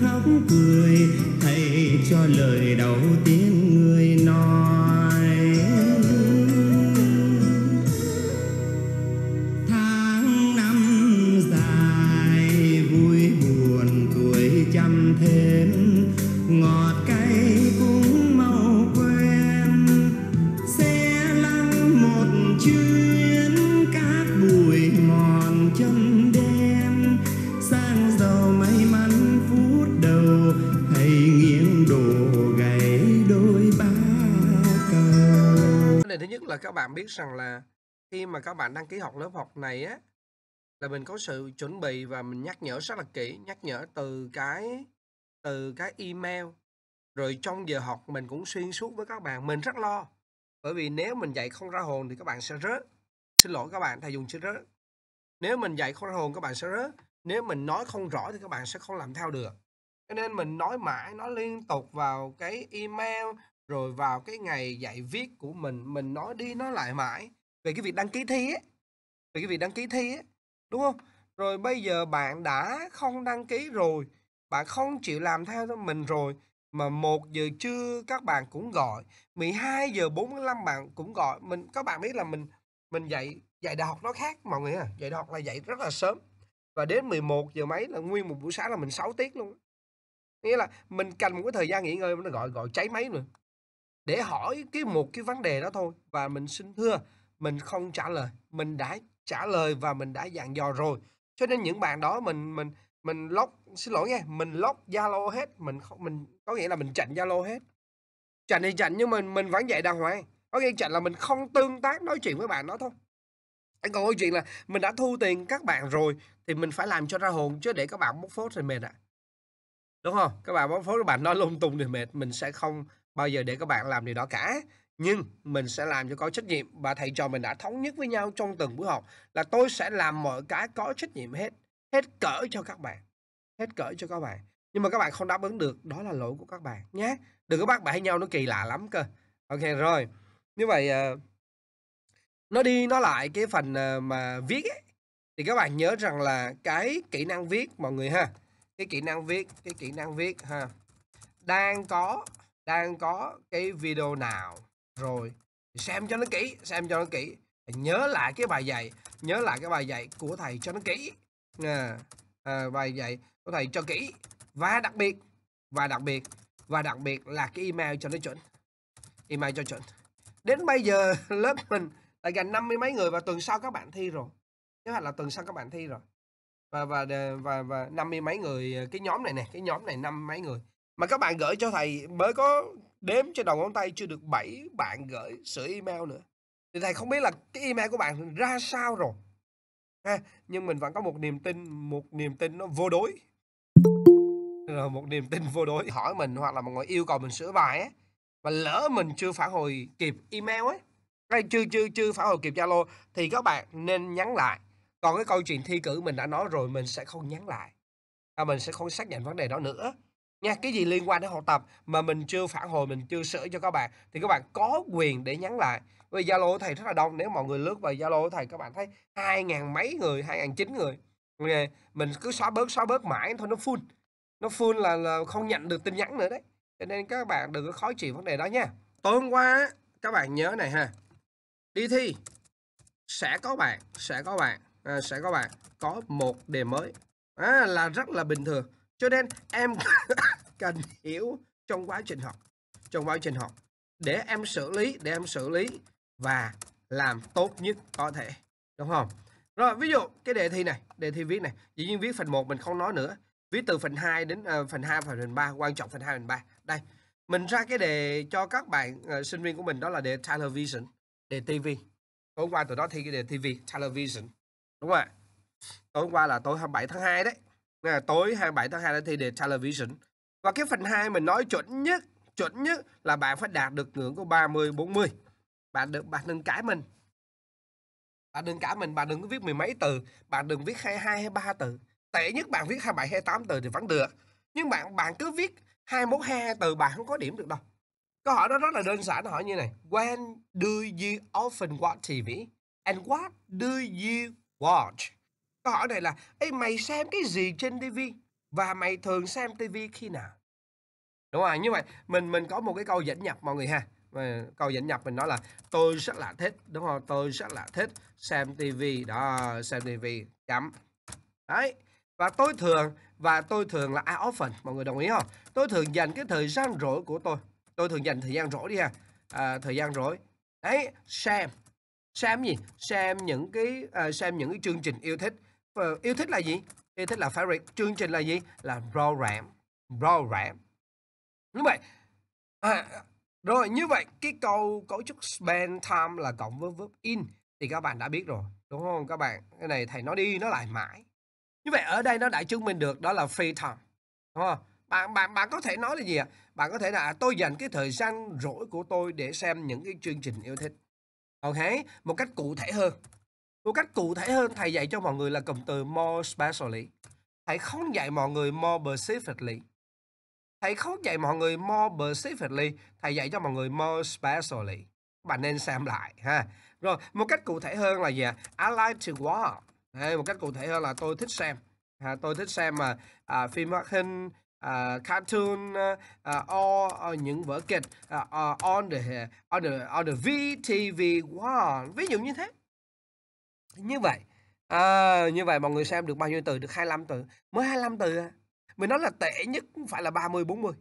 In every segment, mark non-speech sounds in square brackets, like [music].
khóc cười thầy cho lời đầu tiên rằng là khi mà các bạn đăng ký học lớp học này á là mình có sự chuẩn bị và mình nhắc nhở rất là kỹ nhắc nhở từ cái từ cái email rồi trong giờ học mình cũng xuyên suốt với các bạn mình rất lo bởi vì nếu mình dạy không ra hồn thì các bạn sẽ rớt xin lỗi các bạn thầy dùng chữ rớt nếu mình dạy không ra hồn các bạn sẽ rớt nếu mình nói không rõ thì các bạn sẽ không làm theo được cho nên mình nói mãi nói liên tục vào cái email rồi vào cái ngày dạy viết của mình mình nói đi nói lại mãi về cái việc đăng ký thi ấy về cái việc đăng ký thi ấy đúng không rồi bây giờ bạn đã không đăng ký rồi bạn không chịu làm theo mình rồi mà 1 giờ trưa các bạn cũng gọi 12 giờ 45 bạn cũng gọi mình các bạn biết là mình mình dạy dạy đại học nó khác mọi người à dạy đại học là dạy rất là sớm và đến 11 giờ mấy là nguyên một buổi sáng là mình 6 tiết luôn nghĩa là mình cần một cái thời gian nghỉ ngơi nó gọi gọi cháy máy rồi để hỏi cái một cái vấn đề đó thôi và mình xin thưa mình không trả lời mình đã trả lời và mình đã dặn dò rồi cho nên những bạn đó mình mình mình lóc xin lỗi nghe mình lóc zalo hết mình không mình có nghĩa là mình chặn zalo hết chặn thì chặn nhưng mình mình vẫn dạy đàng hoàng có nghĩa chặn là mình không tương tác nói chuyện với bạn đó thôi anh còn câu chuyện là mình đã thu tiền các bạn rồi thì mình phải làm cho ra hồn chứ để các bạn bóc phốt thì mệt ạ à. đúng không các bạn bóc phốt các bạn nói lung tung thì mệt mình sẽ không bao giờ để các bạn làm điều đó cả nhưng mình sẽ làm cho có trách nhiệm và thầy trò mình đã thống nhất với nhau trong từng buổi học là tôi sẽ làm mọi cái có trách nhiệm hết hết cỡ cho các bạn hết cỡ cho các bạn nhưng mà các bạn không đáp ứng được đó là lỗi của các bạn nhé đừng có bắt bẻ nhau nó kỳ lạ lắm cơ ok rồi như vậy ờ, nó đi nó lại cái phần ờ, mà viết ấy, thì các bạn nhớ rằng là cái kỹ năng viết mọi người ha cái kỹ năng viết cái kỹ năng viết ha đang có đang có cái video nào rồi xem cho nó kỹ xem cho nó kỹ nhớ lại cái bài dạy nhớ lại cái bài dạy của thầy cho nó kỹ à, à, bài dạy của thầy cho kỹ và đặc biệt và đặc biệt và đặc biệt là cái email cho nó chuẩn email cho chuẩn đến bây giờ [laughs] lớp mình là gần năm mươi mấy người và tuần sau các bạn thi rồi kế hoạch là tuần sau các bạn thi rồi và và và và năm mươi mấy người cái nhóm này này cái nhóm này năm mấy người mà các bạn gửi cho thầy mới có đếm trên đầu ngón tay chưa được 7 bạn gửi sửa email nữa thì thầy không biết là cái email của bạn ra sao rồi ha nhưng mình vẫn có một niềm tin một niềm tin nó vô đối rồi ờ, một niềm tin vô đối hỏi mình hoặc là mọi người yêu cầu mình sửa bài ấy mà lỡ mình chưa phản hồi kịp email ấy hay chưa chưa chưa phản hồi kịp Zalo thì các bạn nên nhắn lại còn cái câu chuyện thi cử mình đã nói rồi mình sẽ không nhắn lại và mình sẽ không xác nhận vấn đề đó nữa nha cái gì liên quan đến học tập mà mình chưa phản hồi mình chưa sửa cho các bạn thì các bạn có quyền để nhắn lại vì zalo của thầy rất là đông nếu mọi người lướt vào zalo của thầy các bạn thấy hai ngàn mấy người hai ngàn chín người okay. mình cứ xóa bớt xóa bớt mãi thôi nó full nó full là, là không nhận được tin nhắn nữa đấy cho nên các bạn đừng có khó chịu vấn đề đó nha tối hôm qua các bạn nhớ này ha đi thi sẽ có bạn sẽ có bạn à, sẽ có bạn có một đề mới à, là rất là bình thường cho nên em [coughs] cần hiểu trong quá trình học trong quá trình học để em xử lý để em xử lý và làm tốt nhất có thể đúng không rồi ví dụ cái đề thi này đề thi viết này dĩ nhiên viết phần 1 mình không nói nữa viết từ phần 2 đến uh, phần 2 và phần 3 quan trọng phần 2 phần 3 đây mình ra cái đề cho các bạn uh, sinh viên của mình đó là đề television đề TV tối qua tụi đó thi cái đề TV television đúng không ạ tối qua là tối 27 tháng 2 đấy à, tối 27 tháng 2 đã thi đề television và cái phần 2 mình nói chuẩn nhất chuẩn nhất là bạn phải đạt được ngưỡng của 30 40 bạn được bạn đừng cãi mình bạn đừng cãi mình bạn đừng có viết mười mấy từ bạn đừng viết 22 hay 3 từ tệ nhất bạn viết 27 28 từ thì vẫn được nhưng bạn bạn cứ viết 21 22 từ bạn không có điểm được đâu câu hỏi đó rất là đơn giản hỏi như này when do you often watch TV and what do you watch Câu hỏi này là Ê mày xem cái gì trên TV Và mày thường xem TV khi nào Đúng rồi như vậy Mình mình có một cái câu dẫn nhập mọi người ha câu dẫn nhập mình nói là tôi rất là thích đúng không tôi rất là thích xem TV đó xem TV chấm đấy và tôi thường và tôi thường là I à, often mọi người đồng ý không tôi thường dành cái thời gian rỗi của tôi tôi thường dành thời gian rỗi đi ha à, thời gian rỗi đấy xem xem gì xem những cái à, xem những cái chương trình yêu thích Ờ, yêu thích là gì yêu thích là fabric chương trình là gì là program program như vậy à, rồi như vậy cái câu cấu trúc spend time là cộng với verb in thì các bạn đã biết rồi đúng không các bạn cái này thầy nói đi nó lại mãi như vậy ở đây nó đã chứng minh được đó là free time đúng không bạn bạn bạn có thể nói là gì ạ bạn có thể là à, tôi dành cái thời gian rỗi của tôi để xem những cái chương trình yêu thích ok một cách cụ thể hơn một cách cụ thể hơn thầy dạy cho mọi người là cụm từ more specially thầy không dạy mọi người more specifically thầy không dạy mọi người more specifically thầy dạy cho mọi người more specially bạn nên xem lại ha rồi một cách cụ thể hơn là gì ạ I like to watch Đấy, một cách cụ thể hơn là tôi thích xem à, tôi thích xem mà à, phim hoạt hình à, cartoon à, à or, or à, những vở kịch à, à, on the on the on the vtv one ví dụ như thế như vậy à, như vậy mọi người xem được bao nhiêu từ được 25 từ mới 25 từ à. mình nói là tệ nhất cũng phải là 30 40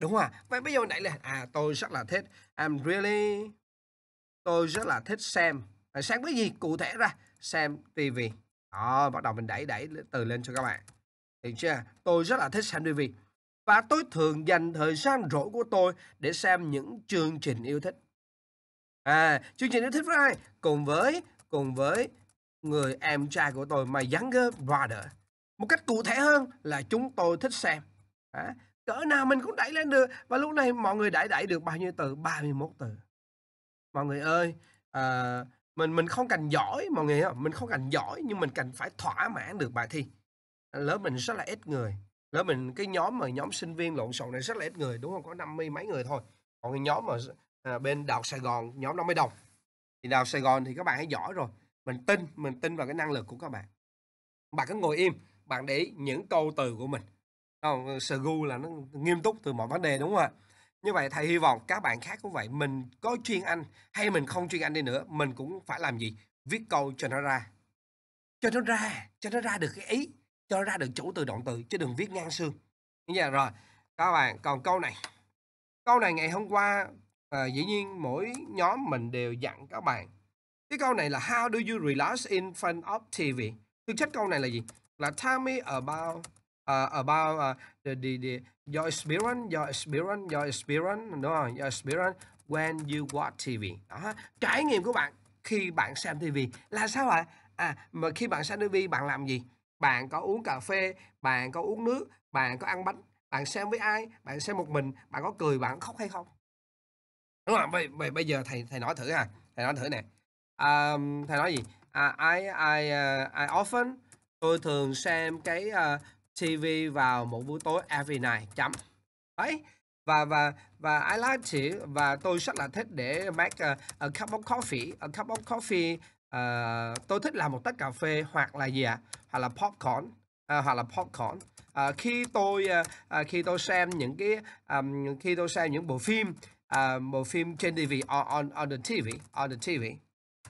đúng không ạ à? vậy bây giờ nãy là à tôi rất là thích I'm really tôi rất là thích xem à, xem cái gì cụ thể ra xem tivi đó bắt đầu mình đẩy đẩy từ lên cho các bạn được chưa tôi rất là thích xem tivi và tôi thường dành thời gian rỗi của tôi để xem những chương trình yêu thích à chương trình yêu thích với ai cùng với cùng với người em trai của tôi, my younger brother. Một cách cụ thể hơn là chúng tôi thích xem. À, cỡ nào mình cũng đẩy lên được. Và lúc này mọi người đẩy đẩy được bao nhiêu từ? 31 từ. Mọi người ơi, à, mình mình không cần giỏi mọi người không? Mình không cần giỏi nhưng mình cần phải thỏa mãn được bài thi. Lớp mình rất là ít người. Lớp mình cái nhóm mà nhóm sinh viên lộn xộn này rất là ít người đúng không? Có năm mươi mấy người thôi. Còn cái nhóm mà à, bên Đại Sài Gòn nhóm 50 đồng thì đào Sài Gòn thì các bạn hãy giỏi rồi mình tin mình tin vào cái năng lực của các bạn bạn cứ ngồi im bạn để ý những câu từ của mình không sờ gu là nó nghiêm túc từ mọi vấn đề đúng không ạ như vậy thầy hy vọng các bạn khác cũng vậy mình có chuyên anh hay mình không chuyên anh đi nữa mình cũng phải làm gì viết câu cho nó ra cho nó ra cho nó ra được cái ý cho nó ra được chủ từ động từ chứ đừng viết ngang xương như vậy rồi các bạn còn câu này câu này ngày hôm qua à, dĩ nhiên mỗi nhóm mình đều dặn các bạn cái câu này là how do you relax in front of TV thực chất câu này là gì là tell me about uh, about uh, the, the, the your experience your experience your experience đúng không your experience when you watch TV đó trải nghiệm của bạn khi bạn xem TV là sao ạ à? à mà khi bạn xem TV bạn làm gì bạn có uống cà phê bạn có uống nước bạn có ăn bánh bạn xem với ai bạn xem một mình bạn có cười bạn khóc hay không đúng không bây, bây, bây giờ thầy thầy nói thử à thầy nói thử nè um, thầy nói gì uh, I I uh, I often tôi thường xem cái uh, ờ, TV vào một buổi tối every night chấm đấy và và và I like to và tôi rất là thích để make a, a cup of coffee a cup of coffee uh, tôi thích làm một tách cà phê hoặc là gì ạ à? hoặc là popcorn à, hoặc là popcorn à, khi tôi à, khi tôi xem những cái à, khi tôi xem những bộ phim à, một phim trên TV on, on on the TV on the TV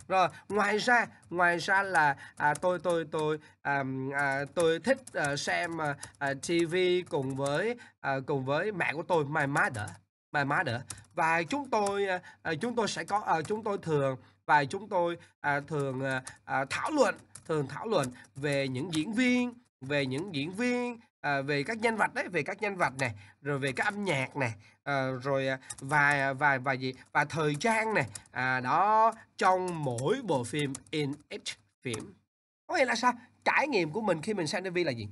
rồi ngoài ra ngoài ra là à, tôi tôi tôi à, à, tôi thích ờ, ờ, à, xem à, TV cùng với à, cùng với mẹ của tôi my mother my mother và chúng tôi à, chúng tôi sẽ có à, chúng tôi thường và chúng tôi à, thường à, thảo luận thường thảo luận về những diễn viên về những diễn viên à, về các nhân vật đấy về các nhân vật này rồi về các âm nhạc này à, rồi ờ, và và và gì và thời trang này à, đó trong mỗi bộ phim in each phim có nghĩa là sao trải nghiệm của mình khi mình xem tivi là gì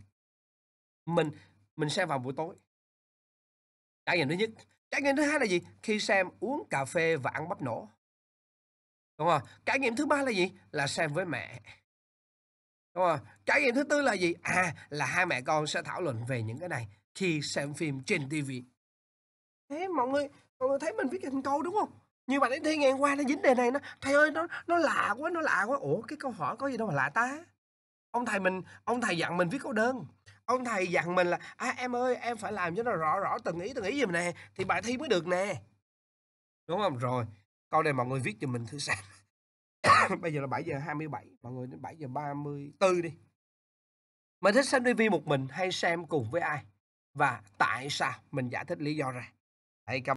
mình mình xem vào buổi tối trải nghiệm thứ nhất trải nghiệm thứ hai là gì khi xem uống cà phê và ăn bắp nổ đúng không trải nghiệm thứ ba là gì là xem với mẹ đúng không trải nghiệm thứ tư là gì à là hai mẹ con sẽ thảo luận về những cái này khi xem phim trên TV thế mọi người mọi người thấy mình viết thành câu đúng không Nhiều bạn ấy thi ngang qua nó dính đề này nó thầy ơi nó nó lạ quá nó lạ quá ủa cái câu hỏi có gì đâu mà lạ ta ông thầy mình ông thầy dặn mình viết câu đơn ông thầy dặn mình là à, em ơi em phải làm cho nó rõ rõ từng ý từng ý gì nè thì bài thi mới được nè đúng không rồi câu này mọi người viết cho mình thử xem. [coughs] bây giờ là 7 giờ 27 mọi người đến 7 giờ 34 đi mình thích xem tivi một mình hay xem cùng với ai và tại sao mình giải thích lý do ra hãy cầm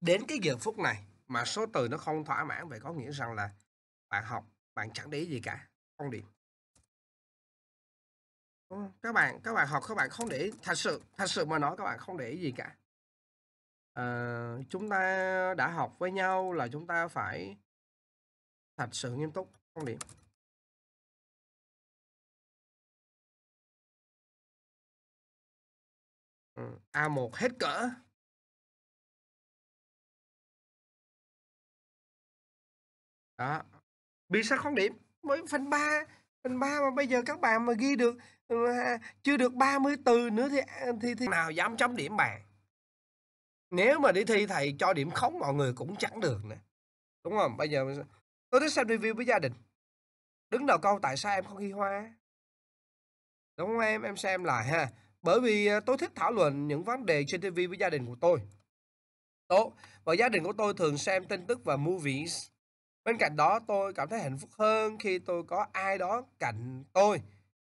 đến cái giờ phút này mà số từ nó không thỏa mãn vậy có nghĩa rằng là bạn học bạn chẳng để ý gì cả không điểm các bạn các bạn học các bạn không để thật sự thật sự mà nói các bạn không để ý gì cả à, chúng ta đã học với nhau là chúng ta phải thật sự nghiêm túc không điểm ừ, A1 hết cỡ đó bị sao không điểm mới phần 3 phần 3 mà bây giờ các bạn mà ghi được ừ, mà chưa được 30 từ nữa thì à, thì, thì nào dám chấm điểm bạn nếu mà đi thi thầy cho điểm khống mọi người cũng chẳng được nữa đúng không bây giờ Tôi thích xem review với gia đình. Đứng đầu câu tại sao em không ghi hoa? Đúng không em? Em xem lại ha. Bởi vì ờ, tôi thích thảo luận những vấn đề trên TV với gia đình của tôi. Tốt. Và gia đình của tôi thường xem tin tức và movies. Bên cạnh đó tôi cảm thấy hạnh phúc hơn khi tôi có ai đó cạnh tôi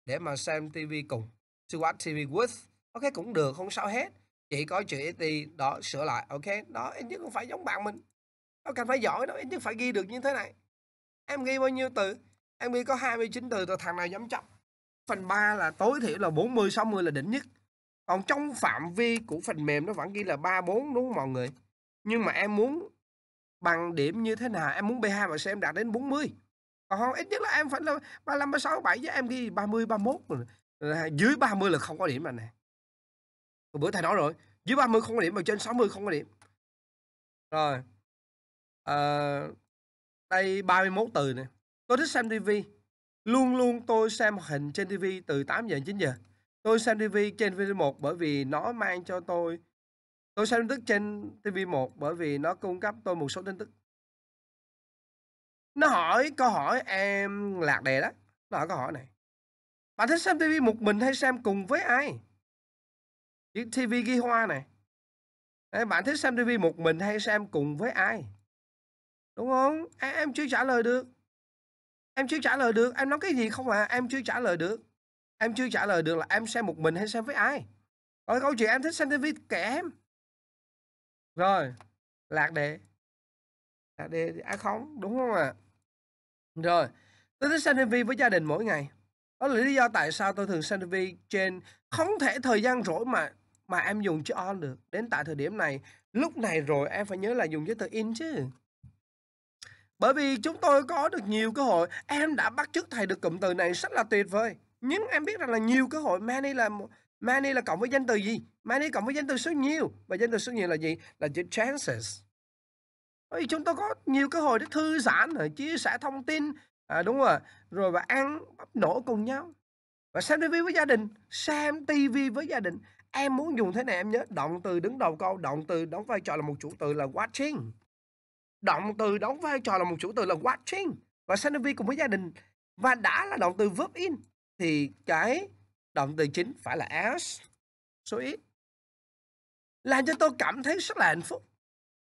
để mà xem TV cùng. To watch TV with. Ok cũng được, không sao hết. Chỉ có chữ ST đó sửa lại. Ok, đó ít nhất không phải giống bạn mình. Nó cần phải giỏi, nó ít nhất phải ghi được như thế này em ghi bao nhiêu từ em ghi có 29 từ rồi thằng nào dám chấp phần 3 là tối thiểu là 40 60 là đỉnh nhất còn trong phạm vi của phần mềm nó vẫn ghi là 3 4 đúng không mọi người nhưng mà em muốn bằng điểm như thế nào em muốn B2 mà xem em đạt đến 40 còn ít nhất là em phải là 35 36 7 với em ghi 30 31 rồi dưới 30 là không có điểm mà nè bữa thầy nói rồi dưới 30 không có điểm mà trên 60 không có điểm rồi à, đây 31 từ này tôi thích xem TV luôn luôn tôi xem hoạt hình trên TV từ 8 giờ đến 9 giờ tôi xem TV trên TV 1 bởi vì nó mang cho tôi tôi xem tin tức trên TV1 bởi vì nó cung cấp tôi một số tin tức nó hỏi câu hỏi em lạc đề đó nó hỏi câu hỏi này bạn thích xem TV một mình hay xem cùng với ai Chiếc TV ghi hoa này bạn thích xem TV một mình hay xem cùng với ai đúng không em em chưa trả lời được em chưa trả lời được em nói cái gì không à em chưa trả lời được em chưa trả lời được là em xem một mình hay xem với ai ở câu chuyện em thích xem tivi kệ em rồi lạc đề lạc đề thì à không đúng không ạ à? rồi tôi thích xem tivi với gia đình mỗi ngày đó là lý do tại sao tôi thường xem tivi trên không thể thời gian rỗi mà mà em dùng chữ on được đến tại thời điểm này lúc này rồi em phải nhớ là dùng chữ từ in chứ bởi vì chúng tôi có được nhiều cơ hội, em đã bắt chước thầy được cụm từ này rất là tuyệt vời. Nhưng em biết rằng là nhiều cơ hội many là many là cộng với danh từ gì? Many cộng với danh từ số nhiều và danh từ số nhiều là gì? Là chữ chances. Bởi vì chúng tôi có nhiều cơ hội để thư giãn, để chia sẻ thông tin, à, đúng rồi, rồi và ăn bắp nổ cùng nhau. Và xem TV với gia đình, xem TV với gia đình. Em muốn dùng thế này em nhớ động từ đứng đầu câu, động từ đóng vai trò là một chủ từ là watching động từ đóng vai trò là một chủ từ là watching và Sanovi cùng với gia đình và đã là động từ verb in thì cái động từ chính phải là as số ít làm cho tôi cảm thấy rất là hạnh phúc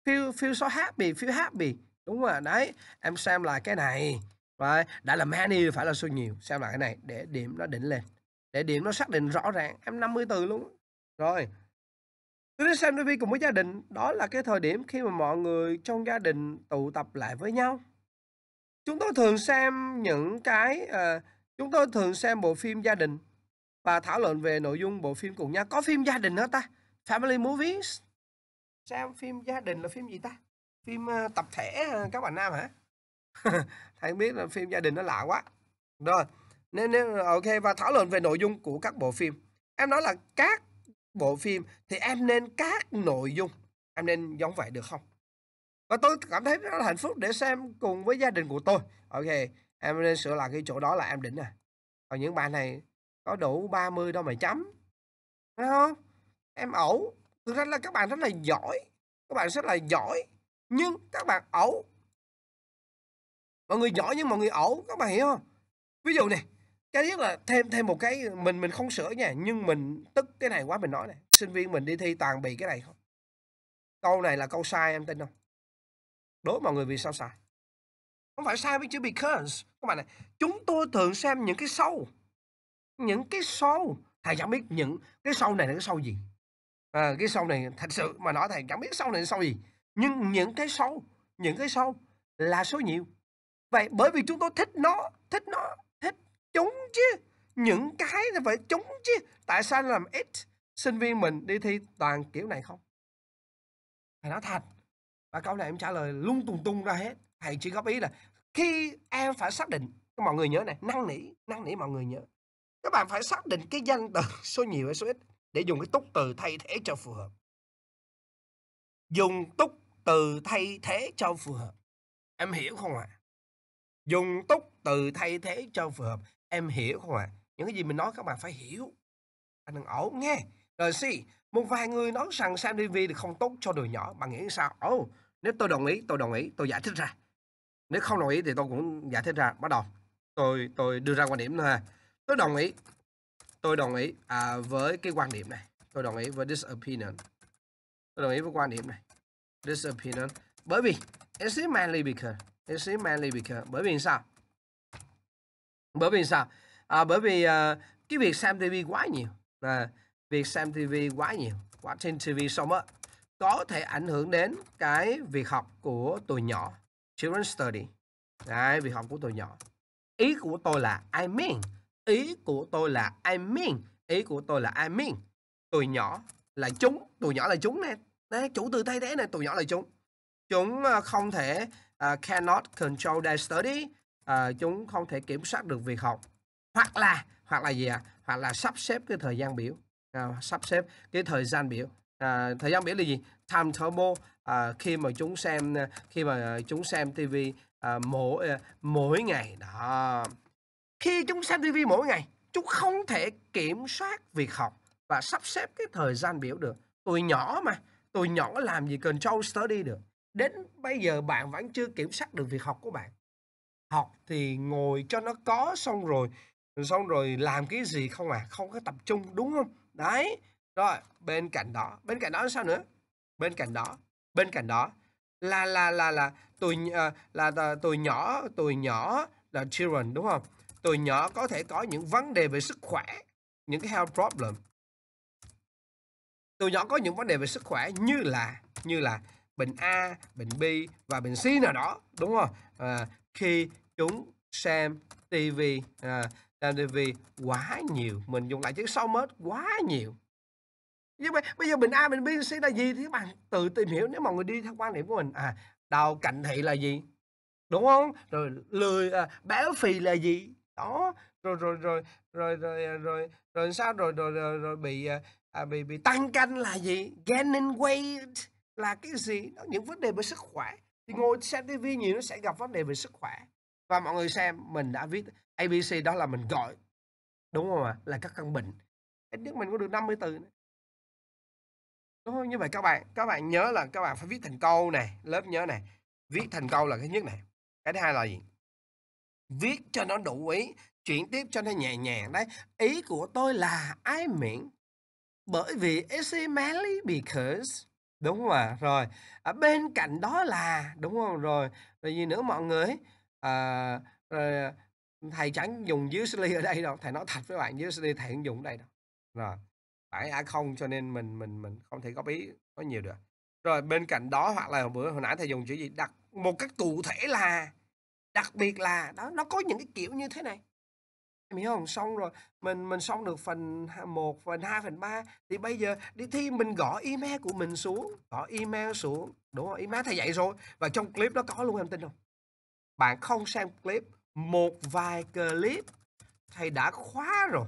feel feel so happy feel happy đúng rồi đấy em xem là cái này và đã là many phải là số nhiều xem là cái này để điểm nó đỉnh lên để điểm nó xác định rõ ràng em 50 từ luôn rồi Tôi đến xem TV cùng với gia đình, đó là cái thời điểm khi mà mọi người trong gia đình tụ tập lại với nhau. Chúng tôi thường xem những cái, à, chúng tôi thường xem bộ phim gia đình và thảo luận về nội dung bộ phim cùng nhau. Có phim gia đình nữa ta? Family movies. Xem phim gia đình là phim gì ta? Phim uh, tập thể uh, các bạn nam hả? [laughs] Thầy biết là phim gia đình nó lạ quá. Rồi, nên, nên ok và thảo luận về nội dung của các bộ phim. Em nói là các bộ phim thì em nên các nội dung em nên giống vậy được không và tôi cảm thấy rất là hạnh phúc để xem cùng với gia đình của tôi ok em nên sửa lại cái chỗ đó là em đỉnh à còn những bạn này có đủ 30 đâu mà chấm đúng không em ẩu thực ra là các bạn rất là giỏi các bạn rất là giỏi nhưng các bạn ẩu mọi người giỏi nhưng mọi người ẩu các bạn hiểu không ví dụ này cái nhất là thêm thêm một cái mình mình không sửa nha nhưng mình tức cái này quá mình nói này sinh viên mình đi thi toàn bị cái này không câu này là câu sai em tin không đố mọi người vì sao sai không phải sai với chữ because các bạn này chúng tôi thường xem những cái sâu những cái sâu thầy chẳng biết những cái sâu này là cái sâu gì à, cái sâu này thật sự mà nói thầy chẳng biết sâu này là sâu gì nhưng những cái sâu những cái sâu là số nhiều vậy bởi vì chúng tôi thích nó thích nó trúng chứ những ừ. cái thì phải trúng chứ tại sao làm ít sinh viên mình đi thi toàn kiểu này không thầy nói thật và câu này em trả lời lung tung tung ra hết thầy chỉ góp ý là khi em phải xác định mọi người nhớ này năng nỉ năng nỉ mọi người nhớ các bạn phải xác định cái danh từ [laughs] số nhiều hay số ít để dùng cái túc từ thay thế cho phù hợp dùng túc từ thay thế cho phù hợp em hiểu không ạ à? dùng túc từ thay thế cho phù hợp Em hiểu không ạ? Những cái gì mình nói các bạn phải hiểu. Anh đừng ổn nghe. Rồi si, một vài người nói rằng xem TV thì không tốt cho đời nhỏ. Bạn nghĩ sao? Ồ, oh, nếu tôi đồng ý, tôi đồng ý, tôi giải thích ra. Nếu không đồng ý thì tôi cũng giải thích ra. Bắt đầu, tôi tôi đưa ra quan điểm thôi. Tôi đồng ý, tôi đồng ý à, với cái quan điểm này. Tôi đồng ý với this opinion. Tôi đồng ý với quan điểm này. This opinion. Bởi vì, it's mainly because, it's mainly because. Bởi vì sao? bởi vì sao à, bởi vì à, cái việc xem TV quá nhiều à, việc xem TV quá nhiều watching TV tivi xong có thể ảnh hưởng đến cái việc học của tụi nhỏ children study Đấy, việc học của tụi nhỏ ý của tôi là I mean ý của tôi là I mean ý của tôi là I mean tụi nhỏ là chúng tụi nhỏ là chúng nè Đấy, chủ từ thay thế này tụi nhỏ là chúng chúng à, không thể uh, cannot control their study à, chúng không thể kiểm soát được việc học hoặc là hoặc là gì ạ à? hoặc là sắp xếp cái thời gian biểu à, sắp xếp cái thời gian biểu à, thời gian biểu là gì timetable à, khi mà chúng xem khi mà chúng xem tivi à, mỗi mỗi ngày đó khi chúng xem tivi mỗi ngày chúng không thể kiểm soát việc học và sắp xếp cái thời gian biểu được tôi nhỏ mà tôi nhỏ làm gì control study được đến bây giờ bạn vẫn chưa kiểm soát được việc học của bạn học thì ngồi cho nó có xong rồi xong rồi làm cái gì không à không có tập trung đúng không đấy rồi bên cạnh đó bên cạnh đó là sao nữa bên cạnh đó bên cạnh đó là là là là tụi ờ, là, là tụi nhỏ tụi nhỏ là children đúng không tụi nhỏ có thể có những vấn đề về sức khỏe những cái health problem tụi nhỏ có những vấn đề về sức khỏe như là như là bệnh A bệnh B và bệnh C nào đó đúng không à, khi chúng xem TV à, xem TV quá nhiều mình dùng lại chữ so much quá nhiều nhưng mà bây giờ mình A mình B C là gì thì các bạn tự tìm hiểu nếu mọi người đi theo quan điểm của mình à đào cạnh thị là gì đúng không rồi lười à, béo phì là gì đó rồi rồi rồi rồi rồi à, rồi rồi sao rồi rồi rồi, rồi bị à, à bị bị tăng canh là gì gaining weight là cái gì đó những vấn đề về sức khỏe thì ngồi xem tivi nhiều nó sẽ gặp vấn đề về sức khỏe và mọi người xem mình đã viết ABC đó là mình gọi đúng không ạ là các căn bệnh ít nhất mình có được 50 từ nữa. đúng không như vậy các bạn các bạn nhớ là các bạn phải viết thành câu này lớp nhớ này viết thành câu là cái nhất này cái thứ hai là gì viết cho nó đủ ý chuyển tiếp cho nó nhẹ nhàng đấy ý của tôi là ai mean bởi vì it's mainly because đúng không ạ rồi ở bên cạnh đó là đúng không rồi rồi gì nữa mọi người à, rồi ờ, thầy chẳng dùng usually ở đây đâu thầy nói thật với bạn usually thầy không dùng ở đây đâu rồi phải a à không cho nên mình mình mình không thể góp ý có nhiều được rồi bên cạnh đó hoặc là hồi bữa hồi nãy thầy dùng chữ gì đặt một cách cụ thể là đặc biệt là đó nó có những cái kiểu như thế này Em hiểu không Xong rồi mình mình xong được phần h 1, phần 2, phần 3 thì bây giờ đi thi mình gõ email của mình xuống, gõ email xuống, đúng không email thầy dạy rồi và trong clip đó có luôn em tin không Bạn không xem clip, một vài clip thầy đã khóa rồi.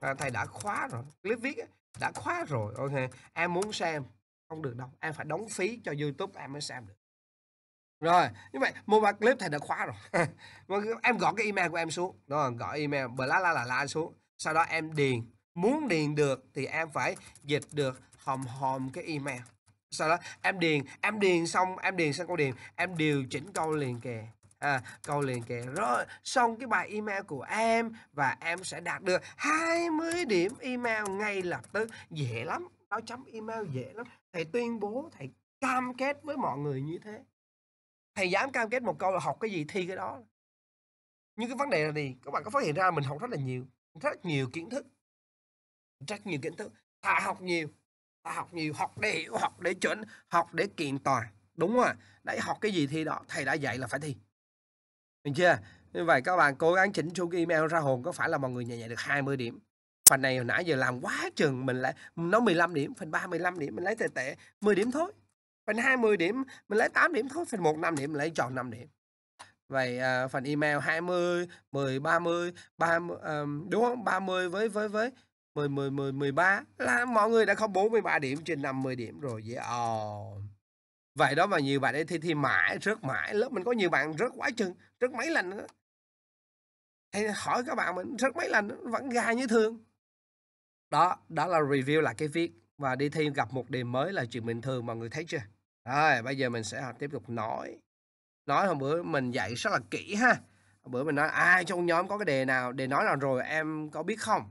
À, thầy đã khóa rồi, clip viết đã khóa rồi. Ok, em muốn xem không được đâu, em phải đóng phí cho YouTube em mới xem được rồi như vậy mobile clip thầy đã khóa rồi [laughs] em gõ cái email của em xuống đó gõ email bla la la la xuống sau đó em điền muốn điền được thì em phải dịch được hòm hòm cái email sau đó em điền em điền xong em điền sang câu điền em điều chỉnh câu liền kề à, câu liền kề rồi xong cái bài email của em và em sẽ đạt được 20 điểm email ngay lập tức dễ lắm nói chấm email dễ lắm thầy tuyên bố thầy cam kết với mọi người như thế thầy dám cam kết một câu là học cái gì thi cái đó nhưng cái vấn đề là gì các bạn có phát hiện ra mình học rất là nhiều rất nhiều kiến thức rất nhiều kiến thức ta học nhiều ta học nhiều học để hiểu học để chuẩn học để kiện toàn đúng rồi đấy học cái gì thi đó thầy đã dạy là phải thi được chưa như vậy các bạn cố gắng chỉnh chu cái email ra hồn có phải là mọi người nhà nhận được 20 điểm phần này hồi nãy giờ làm quá chừng mình lại nó 15 điểm phần 35 điểm mình lấy tệ tệ 10 điểm thôi phần 20 điểm mình lấy 8 điểm thôi phần 1 5 điểm mình lấy tròn 5 điểm vậy à, phần email 20 10 30 30 à, đúng không 30 với với với 10 10 10 13 là mọi người đã có 43 điểm trên 50 điểm rồi vậy yeah. oh. vậy đó mà nhiều bạn ấy thi thi mãi rớt mãi lớp mình có nhiều bạn rớt quá chừng rớt mấy lần nữa hay hỏi các bạn mình rớt mấy lần vẫn gà như thường đó đó là review là cái viết và đi thi gặp một đề mới là chuyện bình thường mọi người thấy chưa rồi, bây giờ mình sẽ học tiếp tục nói. Nói hôm bữa mình dạy rất là kỹ ha. Hôm bữa mình nói ai trong nhóm có cái đề nào, đề nói nào rồi em có biết không?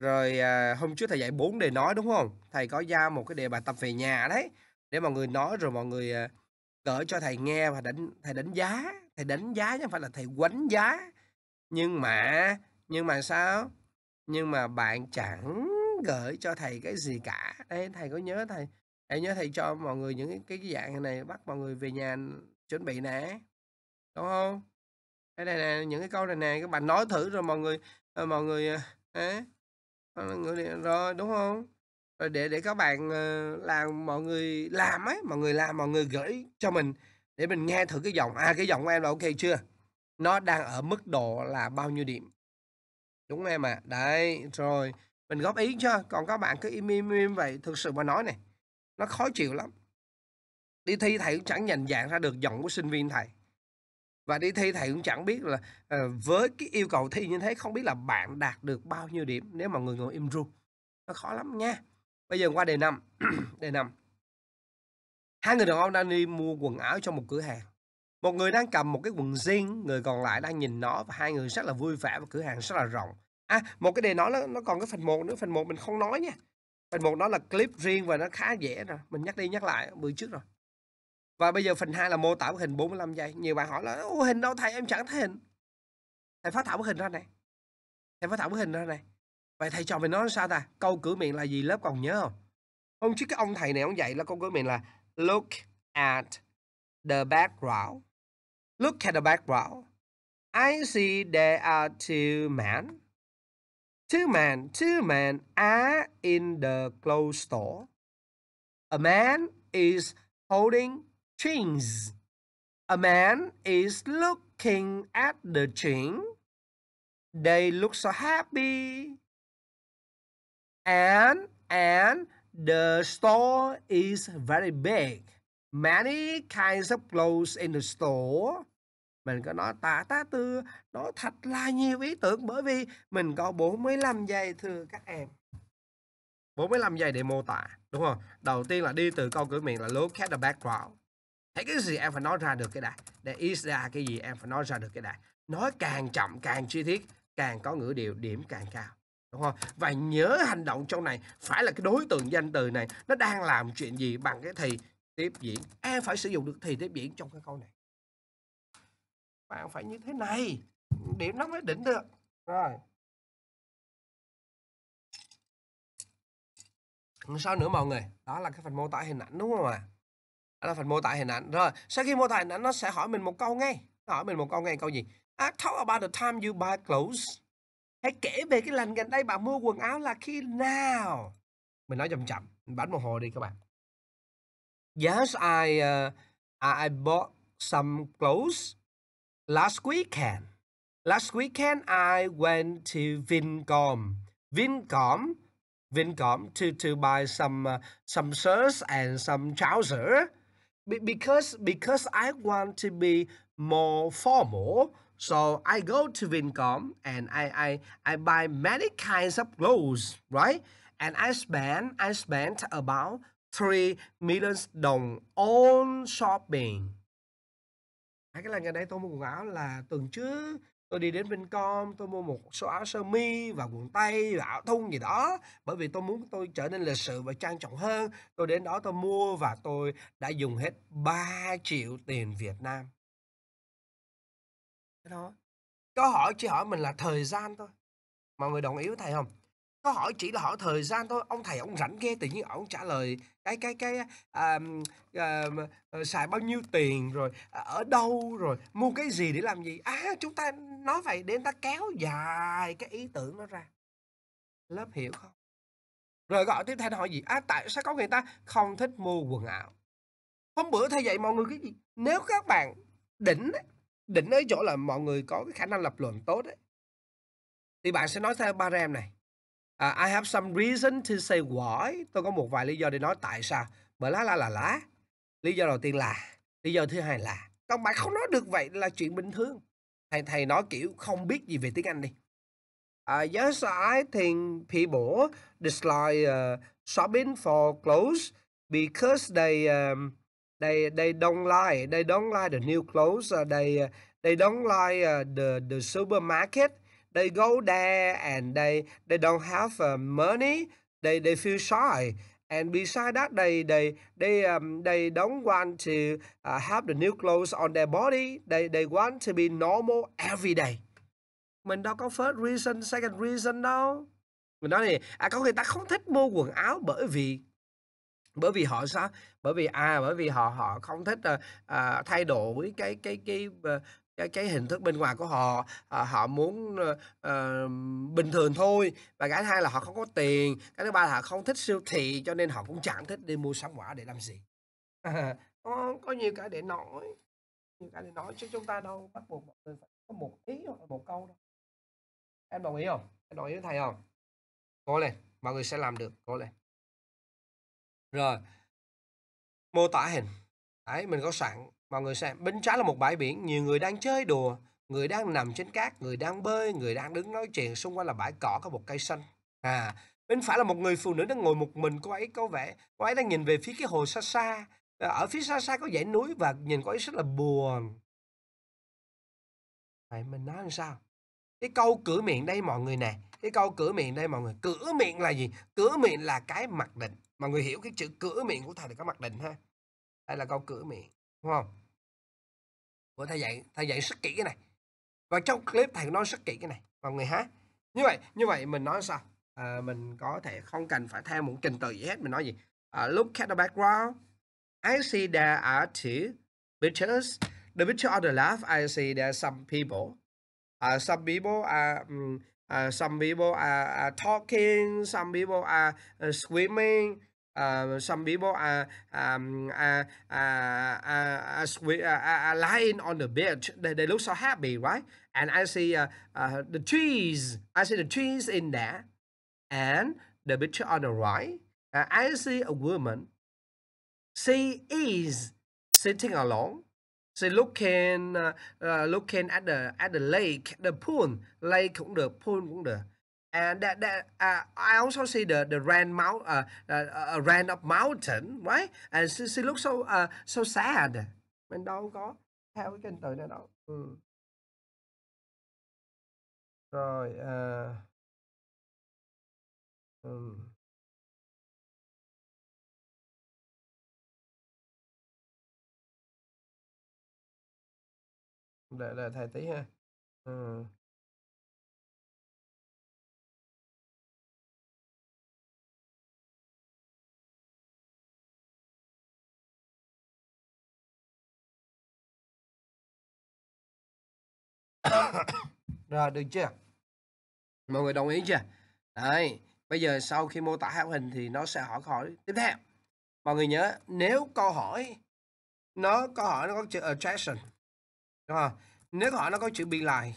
Rồi à, hôm trước thầy dạy bốn đề nói đúng không? Thầy có giao một cái đề bài tập về nhà đấy để mọi người nói rồi mọi người à, gửi cho thầy nghe và đánh thầy đánh giá, thầy đánh giá chứ không phải là thầy quánh giá. Nhưng mà nhưng mà sao? Nhưng mà bạn chẳng gửi cho thầy cái gì cả. Đấy thầy có nhớ thầy hãy nhớ thầy cho mọi người những cái, cái dạng này bắt mọi người về nhà chuẩn bị nè đúng không cái này nè những cái câu này nè các bạn nói thử rồi mọi người ờ, mọi người ấy ờ, rồi đúng không rồi để để các bạn ờ, làm mọi người làm ấy mọi người làm mọi người gửi cho mình để mình nghe thử cái giọng à cái giọng của em là ok chưa nó đang ở mức độ là bao nhiêu điểm đúng em ạ à? đấy rồi mình góp ý cho còn các bạn cứ im im im vậy thực sự mà nói này nó khó chịu lắm đi thi thầy cũng chẳng nhận dạng ra được giọng của sinh viên thầy và đi thi thầy cũng chẳng biết là uh, với cái yêu cầu thi như thế không biết là bạn đạt được bao nhiêu điểm nếu mà người ngồi im ru nó khó lắm nha bây giờ qua đề năm, [clears throat] đề năm. hai người đàn ông đang đi mua quần áo trong một cửa hàng một người đang cầm một cái quần jean người còn lại đang nhìn nó và hai người rất là vui vẻ và cửa hàng rất là rộng à một cái đề nói nó, nó còn cái phần một nữa phần một mình không nói nha Phần 1 đó là clip riêng và nó khá dễ rồi. Mình nhắc đi nhắc lại bữa trước rồi. Và bây giờ phần 2 là mô tả bức hình 45 giây. Nhiều bạn hỏi là Ô, hình đâu thầy em chẳng thấy hình. Thầy phát thảo bức hình ra này. Thầy phát thảo bức hình ra này. Vậy thầy trò mình nói sao ta? Câu cửa miệng là gì lớp còn nhớ không? Hôm trước cái ông thầy này ông dạy là câu cửa miệng là Look at the background. Look at the background. I see there are two men. Two men, two men are in the clothes store. A man is holding chains. A man is looking at the chain. They look so happy. And and the store is very big. Many kinds of clothes in the store. mình có nói tả tá tư nó thật là nhiều ý tưởng bởi vì mình có 45 giây thưa các em 45 giây để mô tả đúng không đầu tiên là đi từ câu cửa miệng là look at the background thấy cái gì em phải nói ra được cái đại để ý ra cái gì em phải nói ra được cái đại nói càng chậm càng chi tiết càng có ngữ điệu điểm càng cao đúng không và nhớ hành động trong này phải là cái đối tượng danh từ này nó đang làm chuyện gì bằng cái thì tiếp diễn em phải sử dụng được thì tiếp diễn trong cái câu này bạn phải như thế này điểm nó mới đỉnh được rồi sao nữa mọi người đó là cái phần mô tả hình ảnh đúng không ạ à? đó là phần mô tả hình ảnh rồi sau khi mô tả hình ảnh nó sẽ hỏi mình một câu ngay hỏi mình một câu ngay câu gì I talk about the time you buy clothes hãy kể về cái lần gần đây bạn mua quần áo là khi nào mình nói chậm chậm mình bắn một hồi đi các bạn yes I uh, I bought some clothes Last weekend, last weekend I went to Vincom. Vincom, Vincom to to buy some uh, some shirts and some trousers Be because because I want to be more formal. So I go to Vincom and I, I I buy many kinds of clothes, right? And I spent I spent about three million dong on shopping. À, cái là ngày đây tôi mua quần áo là tuần trước tôi đi đến Vincom tôi mua một số áo sơ mi và quần tây và áo thun gì đó bởi vì tôi muốn tôi trở nên lịch sự và trang trọng hơn tôi đến đó tôi mua và tôi đã dùng hết 3 triệu tiền Việt Nam cái đó câu hỏi chỉ hỏi mình là thời gian thôi mọi người đồng ý với thầy không có hỏi chỉ là hỏi thời gian thôi ông thầy ông rảnh ghê tự nhiên ông trả lời cái cái cái à, à, xài bao nhiêu tiền rồi ờ, ở đâu rồi mua cái gì để làm gì à chúng ta nói vậy để ta kéo dài cái ý tưởng nó ra lớp hiểu không rồi gọi tiếp theo hỏi gì à tại sao có người ta không thích mua quần áo hôm bữa thầy dạy mọi người cái gì nếu các bạn đỉnh đỉnh ở chỗ là mọi người có cái khả năng lập luận tốt đấy thì bạn sẽ nói theo ba rem này uh, I have some reason to say why tôi có một vài lý do để nói tại sao bởi lá là là lá lý do đầu tiên là lý do thứ hai là còn bạn không nói được vậy là chuyện bình thường thầy thầy nói kiểu không biết gì về tiếng Anh đi uh, yes I think people dislike uh, shopping for clothes because they um, they they don't like they don't like the new clothes uh, they uh, they don't like uh, the the supermarket They go there and they they don't have uh, money. They they feel shy. And beside that, they they they um, they don't want to uh, have the new clothes on their body. They they want to be normal every day. Mình đâu có first reason, second reason đâu. Mình nói này, à có người ta không thích mua quần áo bởi vì bởi vì họ sao bởi vì à bởi vì họ họ không thích uh, uh, thay đổi cái cái cái uh, cái cái hình thức bên ngoài của họ à, họ muốn à, bình thường thôi và cái thứ hai là họ không có tiền cái thứ ba là họ không thích siêu thị cho nên họ cũng chẳng thích đi mua sắm quả để làm gì [laughs] có, có nhiều cái để nói nhiều cái để nói chứ chúng ta đâu bắt buộc mọi người phải có một ý hoặc một câu đâu em đồng ý không em đồng ý với thầy không cố lên mọi người sẽ làm được cố lên rồi mô tả hình đấy mình có sẵn mọi người xem bên trái là một bãi biển nhiều người đang chơi đùa người đang nằm trên cát người đang bơi người đang đứng nói chuyện xung quanh là bãi cỏ có một cây xanh à bên phải là một người phụ nữ đang ngồi một mình cô ấy có vẻ cô ấy đang nhìn về phía cái hồ xa xa ờ, ở phía xa xa có dãy núi và nhìn cô ấy rất là buồn vậy mình nói làm sao cái câu cửa miệng đây mọi người nè cái câu cửa miệng đây mọi người cửa miệng là gì cửa miệng là cái mặc định mọi người hiểu cái chữ cửa miệng của thầy là cái mặc định ha đây là câu cửa miệng đúng không của thầy dạy thầy dạy rất kỹ cái này và trong clip thầy nói rất kỹ cái này mọi người há như vậy như vậy mình nói sao à, mình có thể không cần phải theo một trình tự gì hết mình nói gì à, look at the background I see there are two pictures the picture on the left I see there are some people uh, some people are um, uh, some people are, are talking some people are uh, swimming uh, some people are um, lying on the beach. They, they look so happy, right? And I see uh, uh, the trees. I see the trees in there, and the picture on the right. Uh, I see a woman. She is sitting alone. She looking uh, uh, looking at the at the lake, the pool. Lake cũng được, pool cũng được. and that, that uh, I also see the the rand mount uh, uh, uh rand of mountain right and she, she looks so uh, so sad mình đâu có theo cái kinh từ này đâu ừ. rồi uh, um. đợi đợi thầy tí ha ừ. [coughs] rồi được chưa mọi người đồng ý chưa đấy bây giờ sau khi mô tả hảo hình thì nó sẽ hỏi câu hỏi tiếp theo mọi người nhớ nếu câu hỏi nó câu hỏi nó có chữ attraction đúng không nếu câu hỏi nó có chữ be like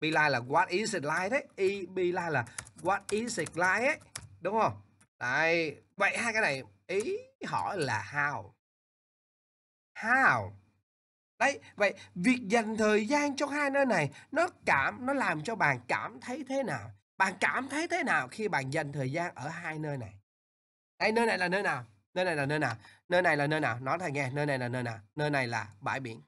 be like là what is it like đấy e be like là what is it like ấy đúng không đấy vậy hai cái này ý hỏi là how how Đấy, vậy việc dành thời gian cho hai nơi này nó cảm nó làm cho bạn cảm thấy thế nào? Bạn cảm thấy thế nào khi bạn dành thời gian ở hai nơi này? Đây nơi này là nơi nào? Nơi này là nơi nào? Nơi này là nơi nào? Nói thầy nghe, nơi này là nơi nào? Nơi này là bãi biển.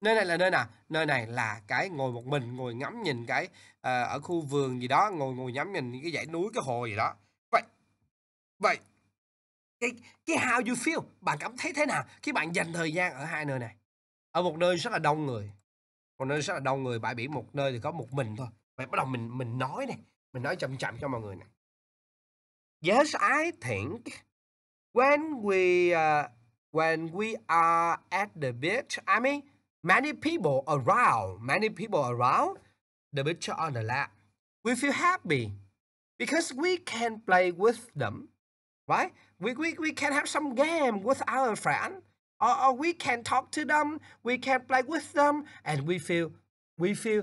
Nơi này là nơi nào? Nơi này là cái ngồi một mình, ngồi ngắm nhìn cái uh, ở khu vườn gì đó, ngồi ngồi ngắm nhìn cái dãy núi, cái hồ gì đó. Vậy vậy cái cái how you feel, bạn cảm thấy thế nào khi bạn dành thời gian ở hai nơi này? ở một nơi rất là đông người một nơi rất là đông người bãi biển một nơi thì có một mình thôi vậy bắt đầu mình mình nói này mình nói chậm chậm cho mọi người này yes I think when we uh, when we are at the beach I mean many people around many people around the beach on the land we feel happy because we can play with them right we we, we can have some game with our friend or, or we can talk to them, we can play with them, and we feel we feel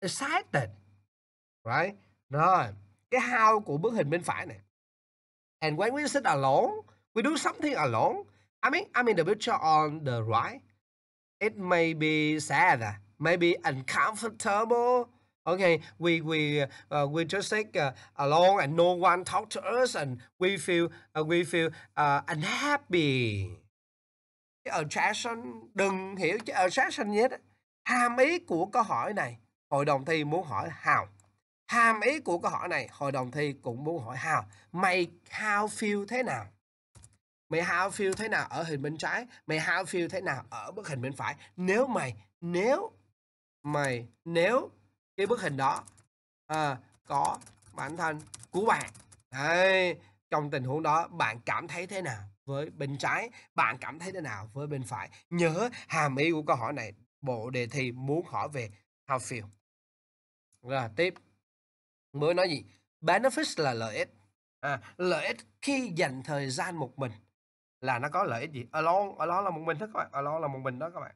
excited, right? Rồi, cái how của bức hình bên phải này. And when we sit alone, we do something alone. I mean, I mean the picture on the right. It may be sad, maybe uncomfortable. Okay, we we uh, we just sit uh, and no one talk to us and we feel uh, we feel uh, unhappy. obsession đừng hiểu chữ obsession nhé đó. hàm ý của câu hỏi này hội đồng thi muốn hỏi how hàm ý của câu hỏi này hội đồng thi cũng muốn hỏi how mày how feel thế nào mày how feel thế nào ở hình bên trái mày how feel thế nào ở bức hình bên phải nếu mày nếu mày nếu cái bức hình đó à, có bản thân của bạn Đấy, trong tình huống đó bạn cảm thấy thế nào với bên trái bạn cảm thấy thế nào với bên phải nhớ hàm ý của câu hỏi này bộ đề thi muốn hỏi về how feel rồi tiếp mới nói gì benefits là lợi ích à, lợi ích khi dành thời gian một mình là nó có lợi ích gì alone alone là một mình đó các bạn alone là một mình đó các bạn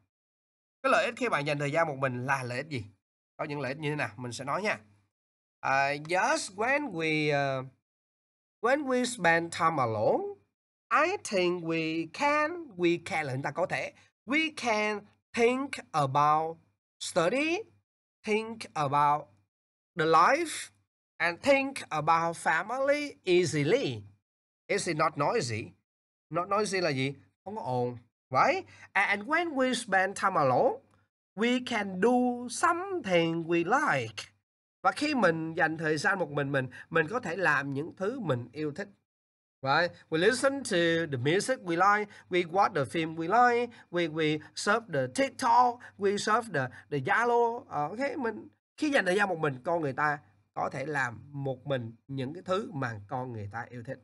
cái lợi ích khi bạn dành thời gian một mình là lợi ích gì có những lợi ích như thế nào mình sẽ nói nha uh, à, just when we uh, when we spend time alone I think we can, we can là chúng ta có thể. We can think about study, think about the life, and think about family easily. Is it not noisy? Not noisy là gì? Không có ồn. Right? And when we spend time alone, we can do something we like. Và khi mình dành thời gian một mình mình, mình có thể làm những thứ mình yêu thích right? We listen to the music we like, we watch the film we like, we we surf the TikTok, we surf the the Zalo. Ờ, okay, mình khi dành thời gian một mình con người ta có thể làm một mình những cái thứ mà con người ta yêu thích.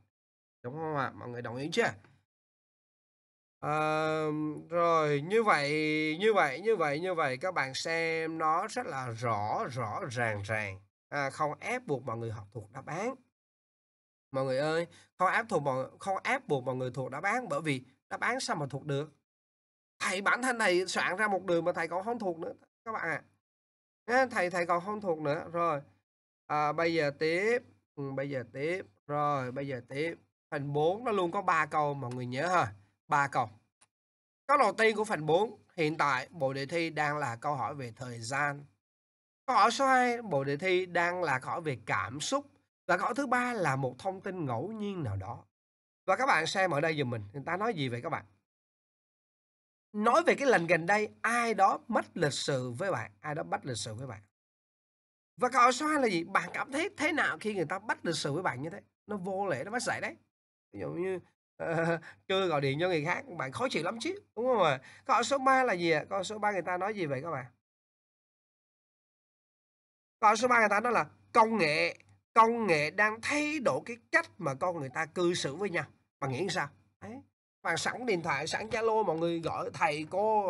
Đúng không ạ? Mọi người đồng ý chưa? À, rồi như vậy như vậy như vậy như vậy các bạn xem nó rất là rõ rõ ràng ràng à, không ép buộc mọi người học thuộc đáp án mọi người ơi không áp thuộc mọi không áp buộc mọi người thuộc đáp án bởi vì đáp án sao mà thuộc được thầy bản thân thầy soạn ra một đường mà thầy còn không thuộc nữa các bạn ạ à. thầy thầy còn không thuộc nữa rồi à, bây giờ tiếp ừ, bây giờ tiếp rồi bây giờ tiếp phần 4 nó luôn có ba câu mọi người nhớ ha ba câu câu đầu tiên của phần 4 hiện tại bộ đề thi đang là câu hỏi về thời gian câu hỏi số 2 bộ đề thi đang là câu hỏi về cảm xúc và câu hỏi thứ ba là một thông tin ngẫu nhiên nào đó và các bạn xem ở đây giùm mình người ta nói gì vậy các bạn nói về cái lần gần đây ai đó mất lịch sự với bạn ai đó bắt lịch sự với bạn và câu hỏi số 2 là gì bạn cảm thấy thế nào khi người ta bắt lịch sự với bạn như thế nó vô lễ nó mất dạy đấy ví dụ như ờ, uh, [laughs] chưa gọi điện cho người khác bạn khó chịu lắm chứ đúng không ạ câu hỏi số 3 là gì ạ câu số 3 người ta nói gì vậy các bạn câu số 3 người ta nói là công nghệ công nghệ đang thay đổi cái cách mà con người ta cư xử với nhau bạn nghĩ sao đấy bạn sẵn điện thoại sẵn zalo mọi người gọi thầy cô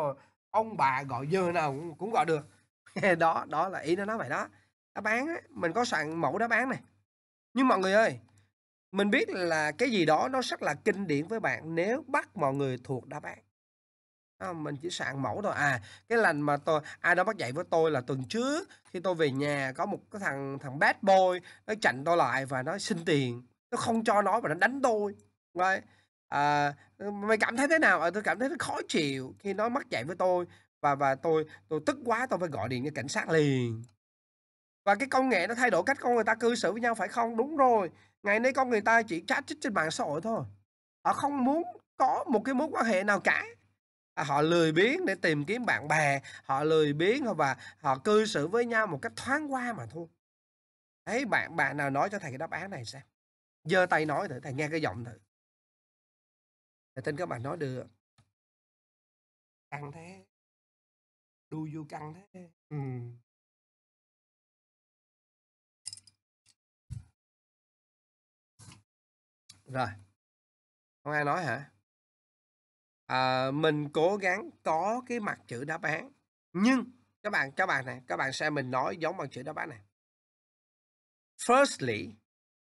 ông bà gọi giờ nào cũng, cũng gọi được [laughs] đó đó là ý nó nói vậy đó đáp án ấy, mình có soạn mẫu đáp án này nhưng mọi người ơi mình biết là cái gì đó nó rất là kinh điển với bạn nếu bắt mọi người thuộc đáp án mình chỉ soạn mẫu thôi à cái lần mà tôi ai đó bắt dạy với tôi là tuần trước khi tôi về nhà có một cái thằng thằng bad boy nó chặn tôi lại và nó xin tiền nó không cho nó và nó đánh tôi rồi à, mày cảm thấy thế nào à, tôi cảm thấy nó khó chịu khi nó mắc dạy với tôi và và tôi tôi tức quá tôi phải gọi điện cho cảnh sát liền và cái công nghệ nó thay đổi cách con người ta cư xử với nhau phải không đúng rồi ngày nay con người ta chỉ chat chít trên mạng xã hội thôi họ không muốn có một cái mối quan hệ nào cả À, họ lười biếng để tìm kiếm bạn bè họ lười biếng và họ cư xử với nhau một cách thoáng qua mà thôi ấy bạn bạn nào nói cho thầy cái đáp án này xem giơ tay nói thử thầy nghe cái giọng thử thầy tin các bạn nói được căng thế đu vô căng thế ừ. rồi không ai nói hả à, mình cố gắng có cái mặt chữ đáp án nhưng các bạn các bạn này các bạn xem mình nói giống bằng chữ đáp án này firstly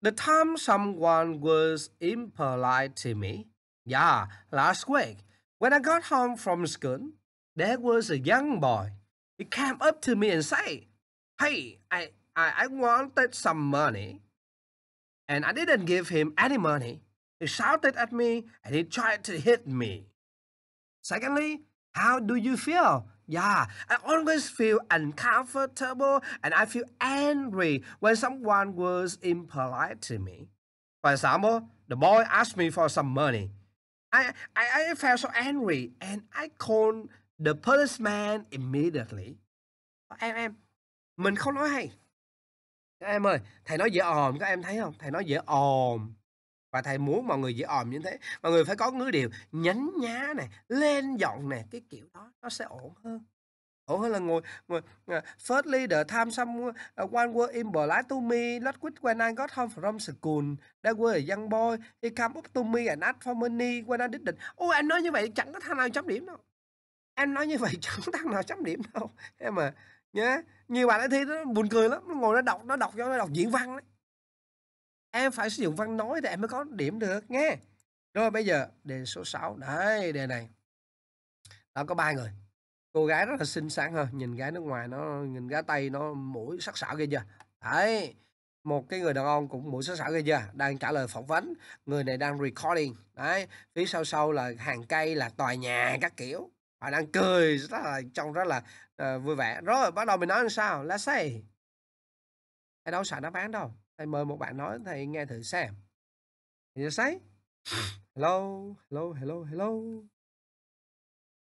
the time someone was impolite to me yeah last week when I got home from school there was a young boy he came up to me and say hey I I, I wanted some money and I didn't give him any money. He shouted at me and he tried to hit me. Secondly, how do you feel? Yeah, I always feel uncomfortable and I feel angry when someone was impolite to me. For example, the boy asked me for some money. I, I, I felt so angry and I called the policeman immediately. Em em, mình không nói hay. Các em ơi, thầy nói dễ ồn, các em thấy không? Thầy nói dễ ồn. và thầy muốn mọi người dễ òm như thế mọi người phải có ngữ điệu nhánh nhá này lên giọng này cái kiểu đó nó sẽ ổn hơn ổn hơn là ngồi, ngồi uh, ờ, firstly the time some uh, ờ, one were impolite to me not quit when I got home from school they were a young boy he come up to me and asked for money when I didn't ôi anh nói như vậy chẳng có thằng nào chấm điểm đâu em nói như vậy [laughs] chẳng có thằng nào chấm điểm đâu em mà nhá nhiều bạn đã thi nó buồn cười lắm nó ngồi nó đọc nó đọc cho nó đọc diễn văn đấy em phải sử dụng văn nói để em mới có điểm được nghe rồi bây giờ đề số 6 đấy đề này đó có ba người cô gái rất là xinh xắn ha nhìn gái nước ngoài nó nhìn gái tây nó mũi sắc sảo ghê chưa đấy một cái người đàn ông cũng mũi sắc sảo ghê chưa đang trả lời phỏng vấn người này đang recording đấy phía sau sau là hàng cây là tòa nhà các kiểu họ đang cười rất là trông rất là uh, vui vẻ rồi bắt đầu mình nói làm sao let's say cái đâu sợ nó án đâu thầy mời một bạn nói thầy nghe thử xem you say hello hello hello hello